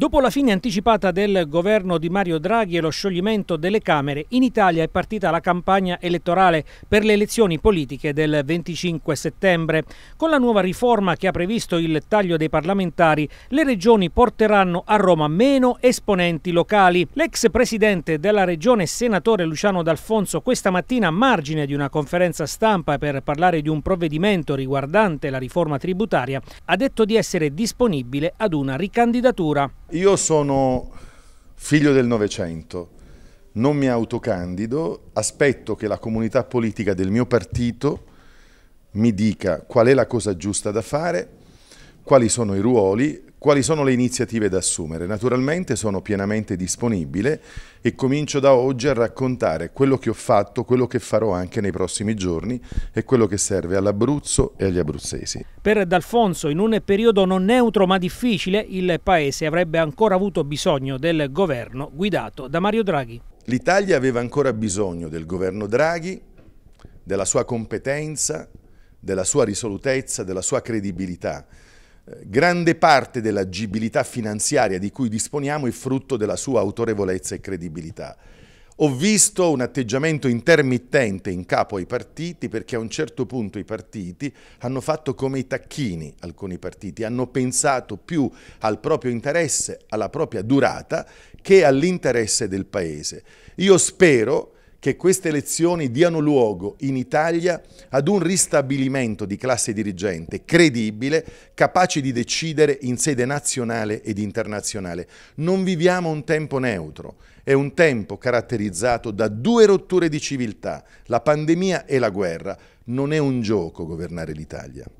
Dopo la fine anticipata del governo di Mario Draghi e lo scioglimento delle Camere, in Italia è partita la campagna elettorale per le elezioni politiche del 25 settembre. Con la nuova riforma che ha previsto il taglio dei parlamentari, le regioni porteranno a Roma meno esponenti locali. L'ex presidente della regione, senatore Luciano D'Alfonso, questa mattina a margine di una conferenza stampa per parlare di un provvedimento riguardante la riforma tributaria, ha detto di essere disponibile ad una ricandidatura. Io sono figlio del Novecento, non mi autocandido, aspetto che la comunità politica del mio partito mi dica qual è la cosa giusta da fare, quali sono i ruoli, quali sono le iniziative da assumere? Naturalmente sono pienamente disponibile e comincio da oggi a raccontare quello che ho fatto, quello che farò anche nei prossimi giorni e quello che serve all'Abruzzo e agli abruzzesi. Per D'Alfonso, in un periodo non neutro ma difficile, il Paese avrebbe ancora avuto bisogno del governo guidato da Mario Draghi. L'Italia aveva ancora bisogno del governo Draghi, della sua competenza, della sua risolutezza, della sua credibilità Grande parte dell'agibilità finanziaria di cui disponiamo è frutto della sua autorevolezza e credibilità. Ho visto un atteggiamento intermittente in capo ai partiti perché a un certo punto i partiti hanno fatto come i tacchini, alcuni partiti hanno pensato più al proprio interesse, alla propria durata che all'interesse del Paese. Io spero che queste elezioni diano luogo in Italia ad un ristabilimento di classe dirigente credibile, capace di decidere in sede nazionale ed internazionale. Non viviamo un tempo neutro, è un tempo caratterizzato da due rotture di civiltà, la pandemia e la guerra. Non è un gioco governare l'Italia.